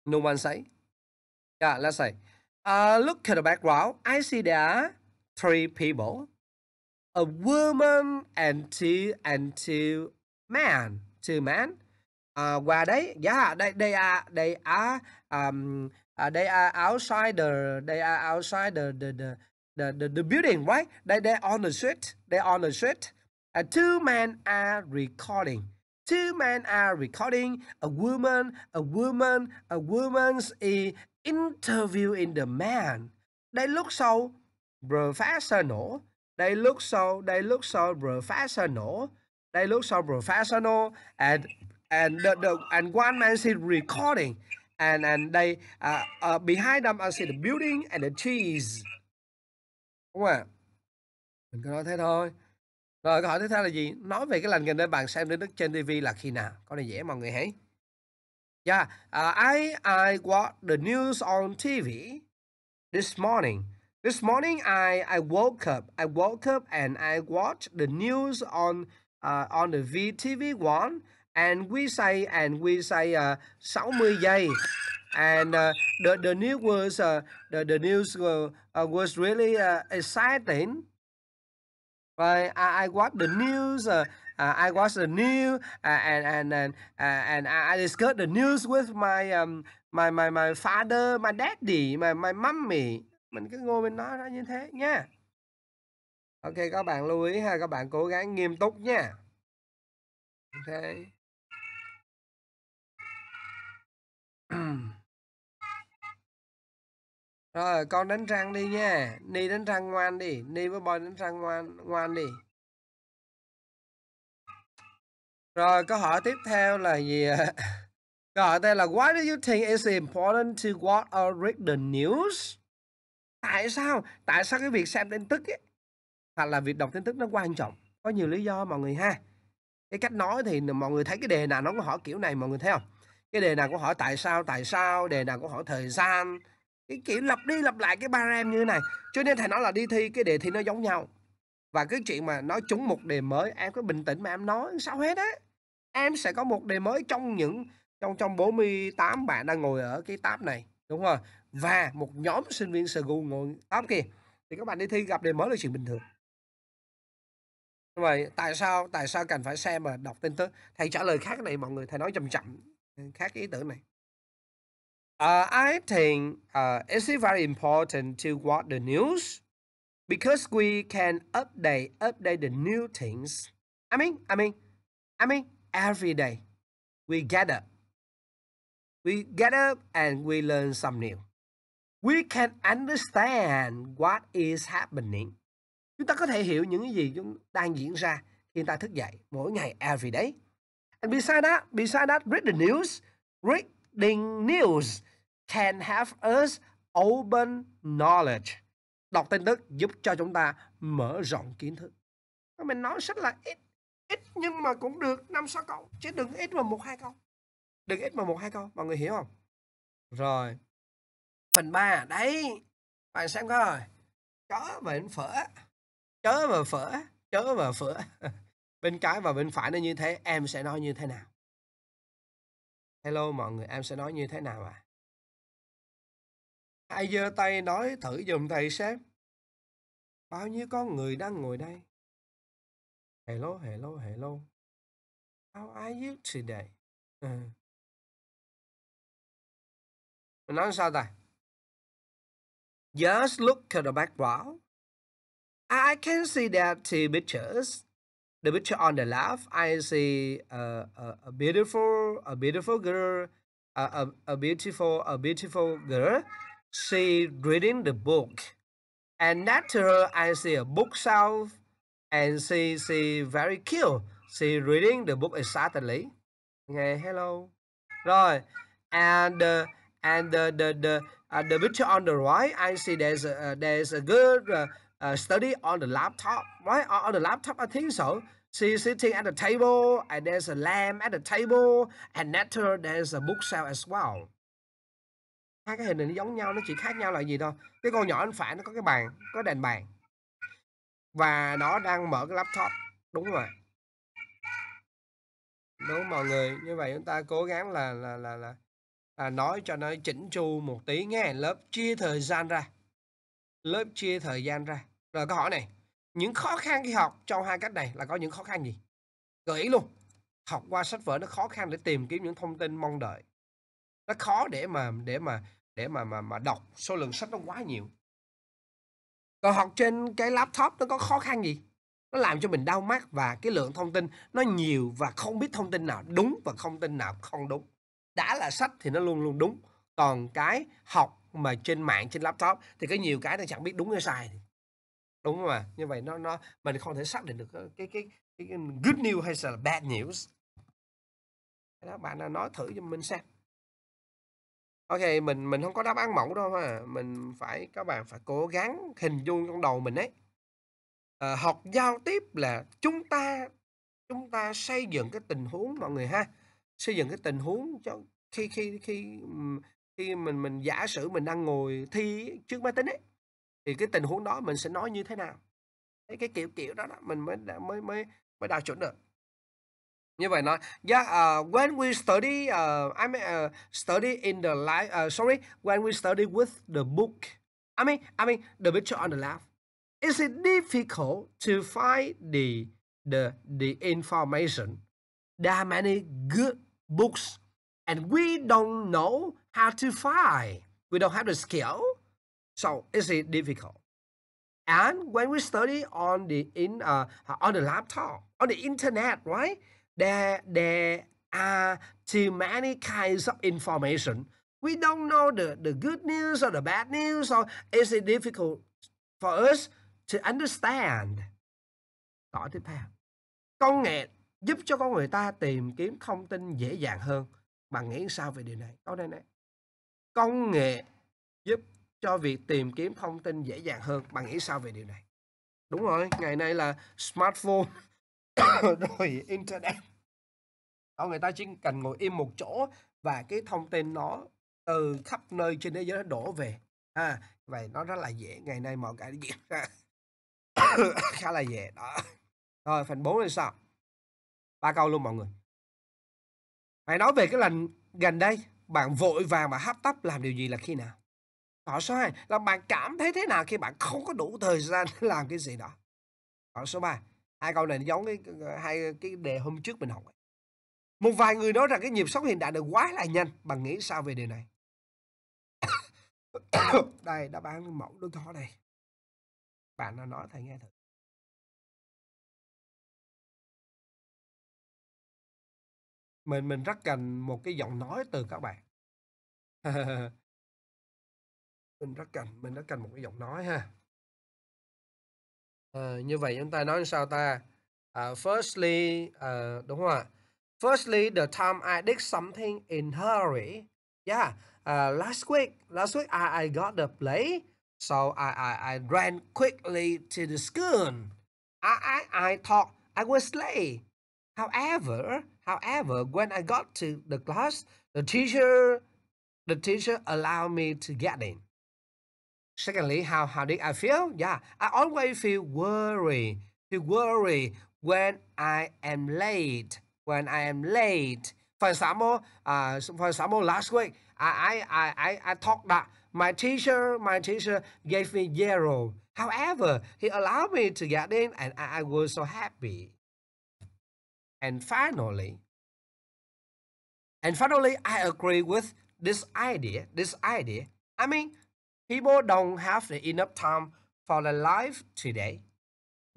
no one say yeah let's say uh, look at the background I see there are three people a woman and two and two men two men uh, qua đấy yeah, dạ, đây đây à đây à um, uh, they are outside the they are à, outside the the the, the, the, the building, right? They, they're on the street. They're on the street. And two men are recording. Two men are recording. A woman, a woman, a woman's eh, interviewing the man. They look so professional. They look so they look so professional. They look so professional and and the, the and one man is recording and and they uh, uh, behind them I see the building and the trees. đúng không ạ mình cứ nói thế thôi rồi câu hỏi thứ hai là gì nói về cái lần nghề để bạn xem đến đức trên tv là khi nào có này dễ mọi người hãy Yeah, uh, I I watch the news on TV this morning. This morning I I woke up. I woke up and I watch the news on uh, on the vtv one and we say and we say à, uh, 60 giây and uh, the the news was uh, the the news uh, uh, was really uh, exciting. Right? I, I watched the news. Uh, uh, I watched the news uh, and and and uh, and I discussed the news with my um my my my father, my daddy, my my mommy. Mình cứ ngồi mình nói ra như thế nha. Ok các bạn lưu ý ha, các bạn cố gắng nghiêm túc nha. Ok. rồi con đánh răng đi nha ni đánh răng ngoan đi ni với boy đánh răng ngoan ngoan đi rồi câu hỏi tiếp theo là gì [laughs] câu hỏi đây là why do you think it's important to watch or read the news tại sao tại sao cái việc xem tin tức ấy, hoặc là việc đọc tin tức nó quan trọng có nhiều lý do mọi người ha cái cách nói thì mọi người thấy cái đề nào nó có hỏi kiểu này mọi người thấy không cái đề nào cũng hỏi tại sao tại sao đề nào cũng hỏi thời gian cái kiểu lặp đi lặp lại cái ba ram như thế này cho nên thầy nói là đi thi cái đề thi nó giống nhau và cái chuyện mà nói trúng một đề mới em cứ bình tĩnh mà em nói sao hết á em sẽ có một đề mới trong những trong trong 48 bạn đang ngồi ở cái tab này đúng không và một nhóm sinh viên sơ Sgu ngồi tab kia thì các bạn đi thi gặp đề mới là chuyện bình thường vậy tại sao tại sao cần phải xem mà đọc tin tức thầy trả lời khác này mọi người thầy nói chậm chậm khác cái ý tưởng này Uh, I think uh, it's very important to watch the news because we can update update the new things. I mean, I mean, I mean, every day we get up, we get up and we learn some new. We can understand what is happening. Chúng ta có thể hiểu những gì chúng đang diễn ra khi ta thức dậy mỗi ngày every day. And beside that, beside that, read the news, reading news can have us open knowledge. Đọc tin tức giúp cho chúng ta mở rộng kiến thức. Mình nói rất là ít, ít nhưng mà cũng được 5 6 câu, chứ đừng ít mà một hai câu. Đừng ít mà một hai câu, mọi người hiểu không? Rồi. Phần 3 đấy. Bạn xem coi. Chó bệnh phở. Chớ và phở, chớ và phở. [laughs] bên trái và bên phải nó như thế, em sẽ nói như thế nào? Hello mọi người, em sẽ nói như thế nào ạ? À? Ai giơ tay nói thử giùm thầy xem. Bao nhiêu con người đang ngồi đây? Hello, hello, hello. How are you today? À. nói sao ta? Just look at the background. I can see that two pictures. The picture on the left, I see a, a, a beautiful, a beautiful girl, a, a, a beautiful, a beautiful girl. she reading the book and after her I see a bookshelf and she she very cute she reading the book excitedly okay hello Right, and uh, and the the the uh, the picture on the right I see there's a, uh, there's a good uh, uh, study on the laptop right on, on the laptop I think so she's sitting at the table and there's a lamp at the table and after there's a bookshelf as well hai cái hình này nó giống nhau nó chỉ khác nhau là gì thôi cái con nhỏ bên phải nó có cái bàn có đèn bàn và nó đang mở cái laptop đúng rồi đúng mọi người như vậy chúng ta cố gắng là là là là, là nói cho nó chỉnh chu một tí nghe lớp chia thời gian ra lớp chia thời gian ra rồi câu hỏi này những khó khăn khi học trong hai cách này là có những khó khăn gì gợi ý luôn học qua sách vở nó khó khăn để tìm kiếm những thông tin mong đợi nó khó để mà để mà để mà mà mà đọc số lượng sách nó quá nhiều còn học trên cái laptop nó có khó khăn gì nó làm cho mình đau mắt và cái lượng thông tin nó nhiều và không biết thông tin nào đúng và thông tin nào không đúng đã là sách thì nó luôn luôn đúng còn cái học mà trên mạng trên laptop thì có nhiều cái nó chẳng biết đúng hay sai đúng không à? như vậy nó nó mình không thể xác định được ờ, cái cái cái good news hay là bad news đó bạn nói thử cho mình xem ok mình mình không có đáp án mẫu đâu ha mình phải các bạn phải cố gắng hình dung trong đầu mình ấy à, học giao tiếp là chúng ta chúng ta xây dựng cái tình huống mọi người ha xây dựng cái tình huống cho khi khi khi khi mình mình giả sử mình đang ngồi thi trước máy tính ấy thì cái tình huống đó mình sẽ nói như thế nào cái kiểu kiểu đó, đó mình mới mới mới mới đào chuẩn được như vậy nói yeah uh, when we study uh, I mean uh, study in the life uh, sorry when we study with the book I mean I mean the picture on the left is it difficult to find the the the information there are many good books and we don't know how to find we don't have the skill so is it difficult and when we study on the in uh, on the laptop on the internet right there there are too many kinds of information. We don't know the, the good news or the bad news, or is it difficult for us to understand? Tỏ tiếp theo. Công nghệ giúp cho con người ta tìm kiếm thông tin dễ dàng hơn. Bạn nghĩ sao về điều này? Câu đây này. Công nghệ giúp cho việc tìm kiếm thông tin dễ dàng hơn. Bạn nghĩ sao về điều này? Đúng rồi, ngày nay là smartphone [coughs] rồi internet đó, người ta chỉ cần ngồi im một chỗ và cái thông tin nó từ khắp nơi trên thế giới nó đổ về à, vậy nó rất là dễ ngày nay mọi cái diễn ra [coughs] khá là dễ đó rồi phần 4 là sao ba câu luôn mọi người hãy nói về cái lần gần đây bạn vội vàng và hấp tấp làm điều gì là khi nào Hỏi số 2 là bạn cảm thấy thế nào khi bạn không có đủ thời gian [laughs] làm cái gì đó. Hỏi số 3 hai câu này nó giống cái hai cái đề hôm trước mình học một vài người nói rằng cái nhịp sống hiện đại được quá là nhanh bạn nghĩ sao về điều này [coughs] đây đã bán mẫu đối khó này bạn nó nói thầy nghe thử mình mình rất cần một cái giọng nói từ các bạn [laughs] mình rất cần mình rất cần một cái giọng nói ha À, như vậy chúng ta nói như sao ta? À, firstly, à, đúng không ạ? Firstly, the time I did something in hurry. Yeah, uh, last week, last week I, I got the play, so I, I, I ran quickly to the school. I, I, I thought I was late. However, however, when I got to the class, the teacher, the teacher allowed me to get in. Secondly, how, how did I feel? Yeah, I always feel worried. Feel worry when I am late. When I am late. For example, uh, for example, last week I I I I talked that my teacher my teacher gave me zero. However, he allowed me to get in, and I, I was so happy. And finally, and finally, I agree with this idea. This idea. I mean, people don't have the enough time for the life today.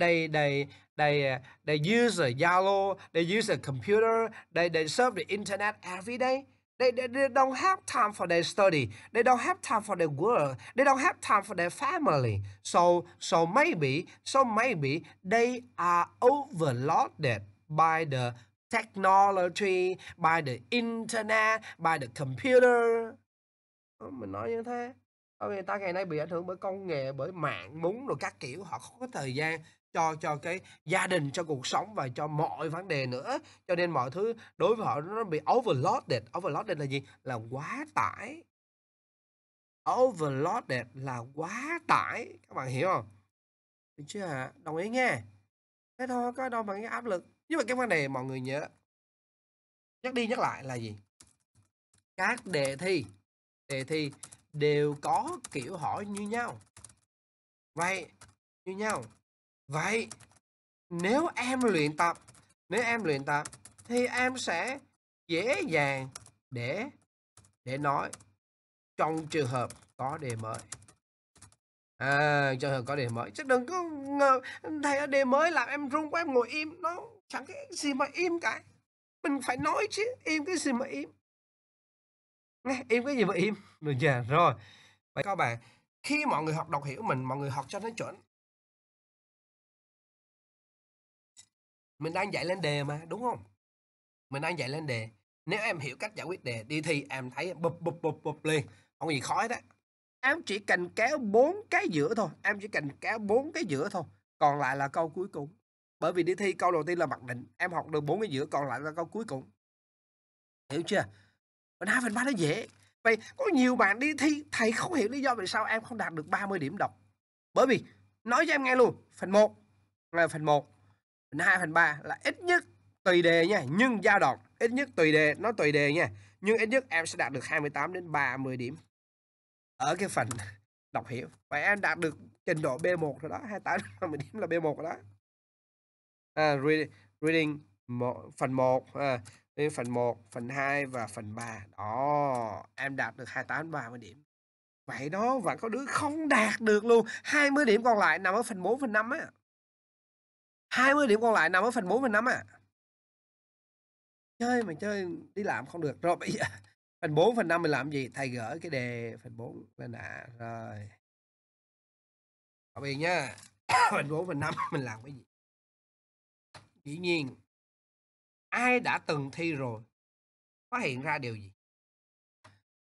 They they they uh, they use a Yalo, they use a computer, they they surf the internet every day. They, they, they don't have time for their study. They don't have time for their work. They don't have time for their family. So so maybe so maybe they are overloaded by the technology, by the internet, by the computer. Mình nói như thế người ta ngày nay bị ảnh hưởng bởi công nghệ, bởi mạng, múng rồi các kiểu họ không có thời gian cho cho cái gia đình, cho cuộc sống và cho mọi vấn đề nữa. Cho nên mọi thứ đối với họ nó bị overloaded. Overloaded là gì? Là quá tải. Overloaded là quá tải. Các bạn hiểu không? Được chưa hả? Đồng ý nghe. Thế thôi, có đâu mà cái áp lực. Nhưng mà cái vấn đề mọi người nhớ. Nhắc đi nhắc lại là gì? Các đề thi. Đề thi đều có kiểu hỏi như nhau vậy như nhau vậy nếu em luyện tập nếu em luyện tập thì em sẽ dễ dàng để để nói trong trường hợp có đề mới à trường hợp có đề mới chứ đừng có ngờ thầy ở đề mới làm em run quá em ngồi im nó chẳng cái gì mà im cả mình phải nói chứ im cái gì mà im Nè, [laughs] im cái gì mà im được chưa rồi vậy các bạn khi mọi người học đọc hiểu mình mọi người học cho nó chuẩn mình đang dạy lên đề mà đúng không mình đang dạy lên đề nếu em hiểu cách giải quyết đề đi thi em thấy bụp bụp bụp bụp liền không gì khó hết á em chỉ cần kéo bốn cái giữa thôi em chỉ cần kéo bốn cái giữa thôi còn lại là câu cuối cùng bởi vì đi thi câu đầu tiên là mặc định em học được bốn cái giữa còn lại là câu cuối cùng hiểu chưa còn hai phần ba nó dễ vậy có nhiều bạn đi thi thầy không hiểu lý do vì sao em không đạt được 30 điểm đọc bởi vì nói cho em nghe luôn phần 1 là phần 1 phần 2 phần 3 là ít nhất tùy đề nha nhưng dao đoạn ít nhất tùy đề nó tùy đề nha nhưng ít nhất em sẽ đạt được 28 đến 30 điểm ở cái phần [laughs] đọc hiểu vậy em đạt được trình độ B1 rồi đó 28 đến 30 điểm là B1 rồi đó à, reading, reading một, phần 1 à, phần 1, phần 2 và phần 3. Đó, em đạt được 28 30 điểm. Vậy đó, và có đứa không đạt được luôn. 20 điểm còn lại nằm ở phần 4, phần 5 á. 20 điểm còn lại nằm ở phần 4, phần 5 á. Chơi mà chơi đi làm không được. Rồi bây giờ [laughs] phần 4, phần 5 mình làm gì? Thầy gỡ cái đề phần 4 lên đã. Rồi. học biệt nha. phần 4, phần 5 mình làm cái gì? Dĩ nhiên ai đã từng thi rồi phát hiện ra điều gì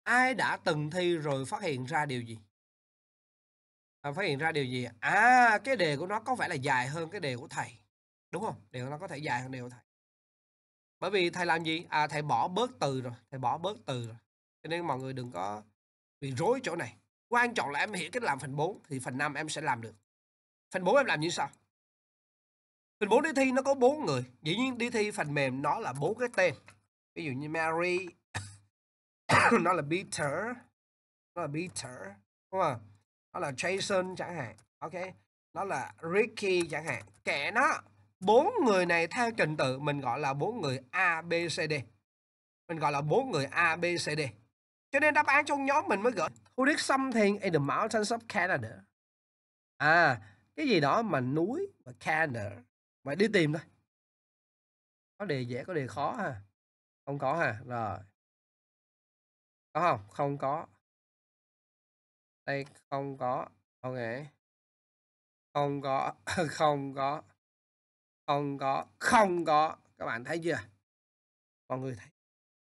ai đã từng thi rồi phát hiện ra điều gì à, phát hiện ra điều gì à cái đề của nó có vẻ là dài hơn cái đề của thầy đúng không điều nó có thể dài hơn đề của thầy bởi vì thầy làm gì à thầy bỏ bớt từ rồi thầy bỏ bớt từ rồi cho nên mọi người đừng có bị rối chỗ này quan trọng là em hiểu cách làm phần 4 thì phần 5 em sẽ làm được phần 4 em làm như sao? Phần 4 đi thi nó có bốn người. Dĩ nhiên đi thi phần mềm nó là bốn cái tên. Ví dụ như Mary, [coughs] nó là Peter, nó là Peter, đúng không? Nó là Jason chẳng hạn. Ok. Nó là Ricky chẳng hạn. Kẻ nó bốn người này theo trình tự mình gọi là bốn người A B C D. Mình gọi là bốn người A B C D. Cho nên đáp án trong nhóm mình mới gửi Who did something in the mountains of Canada? À, cái gì đó mà núi và Canada Vậy đi tìm thôi. Có đề dễ, có đề khó ha. Không có ha. Rồi. Có không? Không có. Đây không có. Ok. Không có. [laughs] không có. Không có. Không có. Các bạn thấy chưa? Mọi người thấy.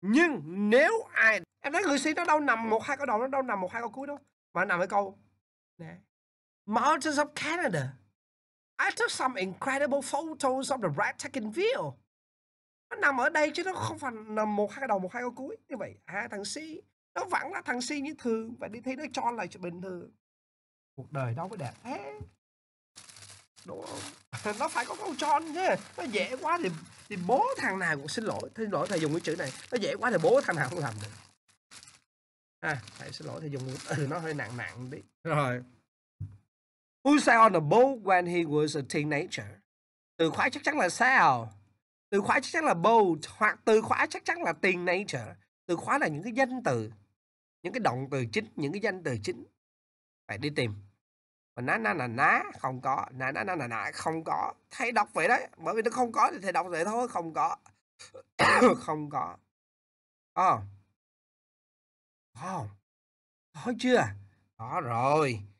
Nhưng nếu ai em nói người sĩ nó đâu nằm một hai câu đầu nó đâu nằm một hai câu cuối đâu mà nằm ở câu nè Mountains of Canada I took some incredible photos of the breathtaking view. Nó nằm ở đây chứ nó không phải nằm một hai đầu một hai câu cuối như vậy. À thằng Si nó vẫn là thằng Si như thường và đi thấy nó cho là bình thường. Cuộc đời đâu có đẹp thế. Đúng không? [laughs] nó phải có câu tròn chứ. Nó dễ quá thì thì bố thằng nào cũng xin lỗi. Xin lỗi thầy dùng cái chữ này. Nó dễ quá thì bố thằng nào cũng làm được. À, thầy xin lỗi thầy dùng ừ, nó hơi nặng nặng đi. Rồi. Who sat on the boat when he was a teenager? Từ khóa chắc chắn là sao? Từ khóa chắc chắn là boat hoặc từ khóa chắc chắn là teenager. Từ khóa là những cái danh từ, những cái động từ chính, những cái danh từ chính. Phải đi tìm. Mà ná ná ná ná không có, ná ná ná ná ná không có. Thầy đọc vậy đấy, bởi vì nó không có thì thầy đọc vậy thôi, không có. [coughs] không có. Ờ. Oh. Wow. Oh. chưa? Có rồi.